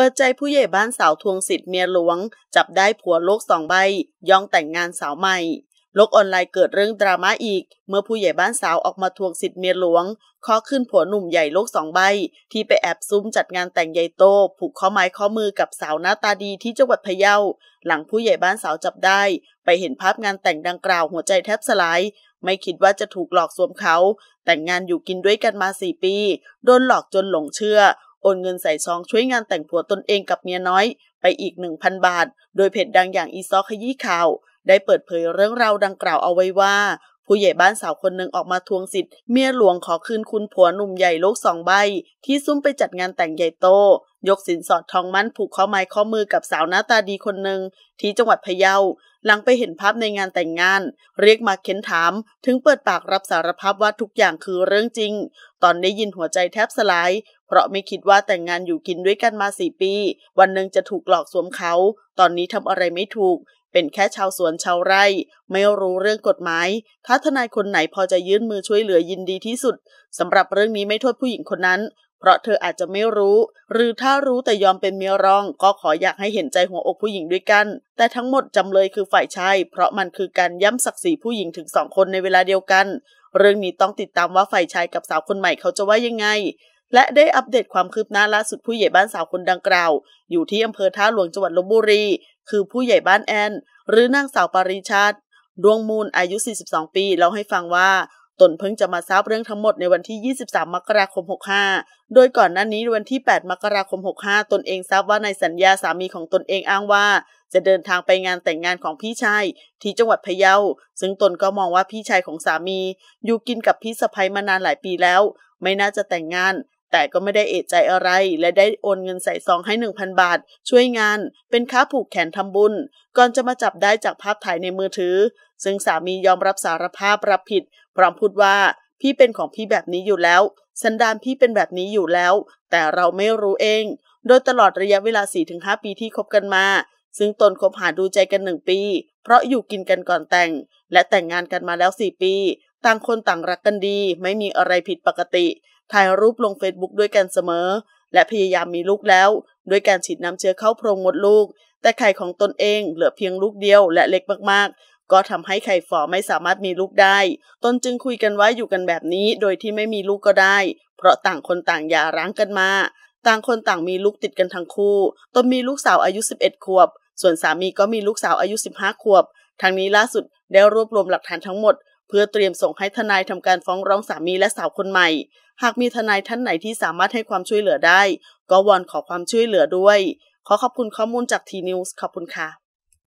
ปิดใจผู้ใหญ่บ้านสาวทวงสิทธิ์เมียหลวง จับได้ผัวโลกสองใบ ย่องแต่งงานสาวใหม่โลกออนไลน์เกิดเรื่องดราม่าอีก เมื่อผู้ใหญ่บ้านสาวออกมาทวงสิทธิ์เมียหลวงขอขึ้นผัวหนุ่มใหญ่โลกสองใบ ที่ไปแอบซุ้มจัดงานแต่งใหญ่โตผูกข้อไม้ข้อมือกับสาวหน้าตาดีที่จังหวัดพะเยาหลังผู้ใหญ่บ้านสาวจับได้ ไปเห็นภาพงานแต่งดังกล่าวหัวใจแทบสลายไม่คิดว่าจะถูกหลอกสวมเขา แต่งงานอยู่กินด้วยกันมาสี่ปี โดนหลอกจนหลงเชื่อโอนเงินใส่ซองช่วยงานแต่งผัวตนเองกับเมียน้อยไปอีก 1,000 บาท โดยเพจดังอย่างอีซอขยี้ข่าว ได้เปิดเผยเรื่องราวดังกล่าวเอาไว้ว่า ผู้ใหญ่บ้านสาวคนหนึ่งออกมาทวงสิทธิ์เมียหลวงขอคืนคุณผัวหนุ่มใหญ่โลกสองใบ ที่ซุ่มไปจัดงานแต่งใหญ่โตยกสินสอดทองมั่นผูกข้อไม้ข้อมือกับสาวหน้าตาดีคนหนึ่งที่จังหวัดพะเยาหลังไปเห็นภาพในงานแต่งงาน เรียกมาเค้นถามถึงเปิดปากรับสารภาพว่าทุกอย่างคือเรื่องจริง ตอนได้ยินหัวใจแทบสลายเพราะไม่คิดว่าแต่งงานอยู่กินด้วยกันมาสี่ปี วันหนึ่งจะถูกหลอกสวมเขา ตอนนี้ทำอะไรไม่ถูก เป็นแค่ชาวสวนชาวไร่ ไม่รู้เรื่องกฎหมายถ้าทนายคนไหนพอจะยื่นมือช่วยเหลือยินดีที่สุดสำหรับเรื่องนี้ไม่โทษผู้หญิงคนนั้น เพราะเธออาจจะไม่รู้ หรือถ้ารู้แต่ยอมเป็นเมียรองก็ขออยากให้เห็นใจหัวอกผู้หญิงด้วยกัน แต่ทั้งหมดจำเลยคือฝ่ายชายเพราะมันคือการย้ำศักดิ์ศรีผู้หญิงถึงสองคนในเวลาเดียวกัน เรื่องนี้ต้องติดตามว่าฝ่ายชายกับสาวคนใหม่เขาจะว่ายังไงและได้อัปเดตความคืบหน้าล่าสุดผู้ใหญ่บ้านสาวคนดังกล่าว อยู่ที่อำเภอท่าหลวงจังหวัดลบบุรี คือผู้ใหญ่บ้านแอน หรือนางสาวปาริชาติดวงมูลอายุ 42 ปีเล่าให้ฟังว่าตนเพิ่งจะมาทราบเรื่องทั้งหมดในวันที่ 23 มกราคม 65 โดยก่อนหน้านี้วันที่ 8 มกราคม 65 ตนเองทราบว่านายสัญญาสามีของตนเองอ้างว่า จะเดินทางไปงานแต่งงานของพี่ชายที่จังหวัดพะเยาซึ่งตนก็มองว่าพี่ชายของสามี อยู่กินกับพี่สะใภ้มานานหลายปีแล้ว ไม่น่าจะแต่งงานแต่ก็ไม่ได้เอะใจอะไร และได้โอนเงินใส่ซองให้ 1,000 บาท ช่วยงานเป็นค้าผูกแขนทำบุญ ก่อนจะมาจับได้จากภาพถ่ายในมือถือ ซึ่งสามียอมรับสารภาพรับผิด พร้อมพูดว่า พี่เป็นของพี่แบบนี้อยู่แล้วสันดานพี่เป็นแบบนี้อยู่แล้ว แต่เราไม่รู้เอง โดยตลอดระยะเวลา4-5ปีที่คบกันมา ซึ่งตนคบหาดูใจกันหนึ่งปี เพราะอยู่กินกันก่อนแต่ง และแต่งงานกันมาแล้ว4ปี ต่างคนต่างรักกันดีไม่มีอะไรผิดปกติถ่ายรูปลง Facebook ด้วยกันเสมอ และพยายามมีลูกแล้ว ด้วยการฉีดน้ำเชื้อเข้าโพรงมดลูก แต่ไข่ของตนเองเหลือเพียงลูกเดียวและเล็กมากๆ ก็ทำให้ไข่ฝอไม่สามารถมีลูกได้ ตนจึงคุยกันว่าอยู่กันแบบนี้โดยที่ไม่มีลูกก็ได้ เพราะต่างคนต่างอย่าร้างกันมา ต่างคนต่างมีลูกติดกันทั้งคู่ ตนมีลูกสาวอายุ 11 ขวบ ส่วนสามีก็มีลูกสาวอายุ 15 ขวบ ทางนี้ล่าสุดได้รวบรวมหลักฐานทั้งหมด เพื่อเตรียมส่งให้ทนายทำการฟ้องร้องสามีและสาวคนใหม่หากมีทนายท่านไหนที่สามารถให้ความช่วยเหลือได้ ก็วอนขอความช่วยเหลือด้วย ขอขอบคุณข้อมูลจากทีนิวส์ขอบคุณค่ะ